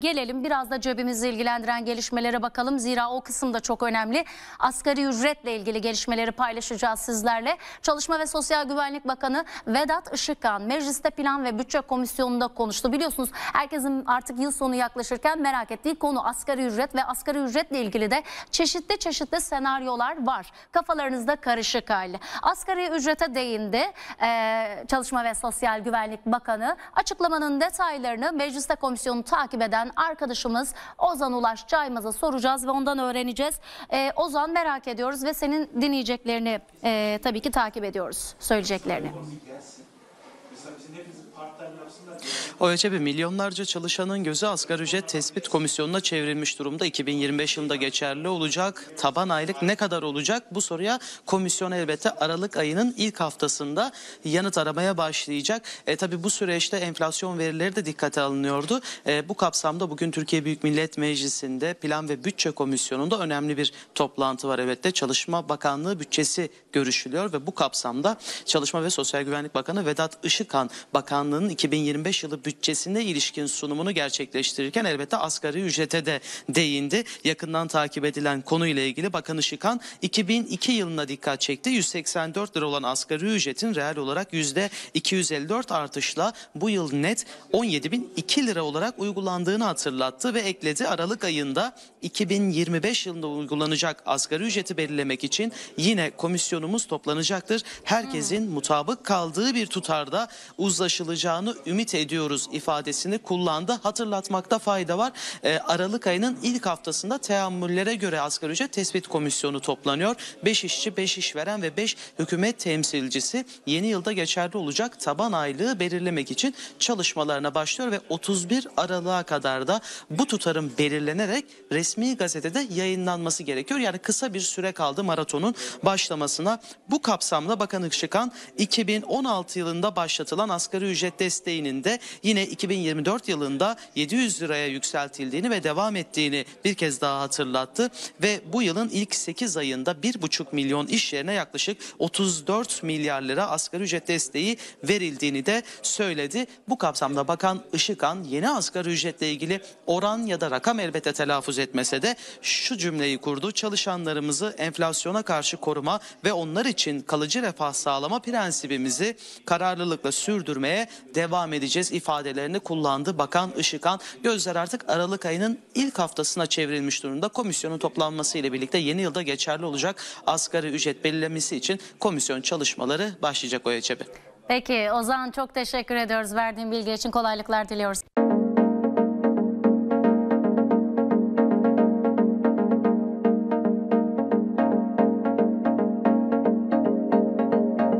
Gelelim biraz da cebimizi ilgilendiren gelişmelere bakalım. Zira o kısım da çok önemli. Asgari ücretle ilgili gelişmeleri paylaşacağız sizlerle. Çalışma ve Sosyal Güvenlik Bakanı Vedat Işıkkan mecliste plan ve bütçe komisyonunda konuştu. Biliyorsunuz herkesin artık yıl sonu yaklaşırken merak ettiği konu asgari ücret ve asgari ücretle ilgili de çeşitli çeşitli senaryolar var. Kafalarınızda karışık hali. Asgari ücrete değindi ee, Çalışma ve Sosyal Güvenlik Bakanı. Açıklamanın detaylarını mecliste komisyonu takip eden eden arkadaşımız Ozan Ulaş Caymaz'a soracağız ve ondan öğreneceğiz. E, Ozan merak ediyoruz ve senin dinleyeceklerini e, tabii ki takip ediyoruz, söyleyeceklerini. O milyonlarca çalışanın gözü asgari ücret tespit komisyonuna çevrilmiş durumda. 2025 yılında geçerli olacak. Taban aylık ne kadar olacak? Bu soruya komisyon elbette Aralık ayının ilk haftasında yanıt aramaya başlayacak. E tabi bu süreçte enflasyon verileri de dikkate alınıyordu. E, bu kapsamda bugün Türkiye Büyük Millet Meclisi'nde Plan ve Bütçe Komisyonu'nda önemli bir toplantı var. Evet de Çalışma Bakanlığı bütçesi görüşülüyor ve bu kapsamda Çalışma ve Sosyal Güvenlik Bakanı Vedat Işık çıkan bakanlığın 2025 yılı bütçesine ilişkin sunumunu gerçekleştirirken elbette asgari ücrete de değindi. Yakından takip edilen konuyla ilgili Bakan Işıkhan 2002 yılına dikkat çekti. 184 lira olan asgari ücretin reel olarak %254 artışla bu yıl net 17.002 lira olarak uygulandığını hatırlattı ve ekledi. Aralık ayında 2025 yılında uygulanacak asgari ücreti belirlemek için yine komisyonumuz toplanacaktır. Herkesin hmm. mutabık kaldığı bir tutarda uzlaşılacağını ümit ediyoruz ifadesini kullandı. Hatırlatmakta fayda var. Ee, Aralık ayının ilk haftasında teamüllere göre asgari ücret tespit komisyonu toplanıyor. 5 işçi, 5 işveren ve 5 hükümet temsilcisi yeni yılda geçerli olacak taban aylığı belirlemek için çalışmalarına başlıyor ve 31 Aralık'a kadar da bu tutarın belirlenerek resmi gazetede yayınlanması gerekiyor. Yani kısa bir süre kaldı maratonun başlamasına. Bu kapsamda Bakanlık Işıkan 2016 yılında başladı başlatılan asgari ücret desteğinin de yine 2024 yılında 700 liraya yükseltildiğini ve devam ettiğini bir kez daha hatırlattı ve bu yılın ilk 8 ayında 1,5 milyon iş yerine yaklaşık 34 milyar lira asgari ücret desteği verildiğini de söyledi. Bu kapsamda Bakan Işıkan yeni asgari ücretle ilgili oran ya da rakam elbette telaffuz etmese de şu cümleyi kurdu. Çalışanlarımızı enflasyona karşı koruma ve onlar için kalıcı refah sağlama prensibimizi kararlılıkla kararlılıkla sürdürmeye devam edeceğiz ifadelerini kullandı Bakan Işıkan. Gözler artık Aralık ayının ilk haftasına çevrilmiş durumda. Komisyonun toplanması ile birlikte yeni yılda geçerli olacak asgari ücret belirlemesi için komisyon çalışmaları başlayacak OYÇB. E e Peki Ozan çok teşekkür ediyoruz verdiğin bilgi için kolaylıklar diliyoruz.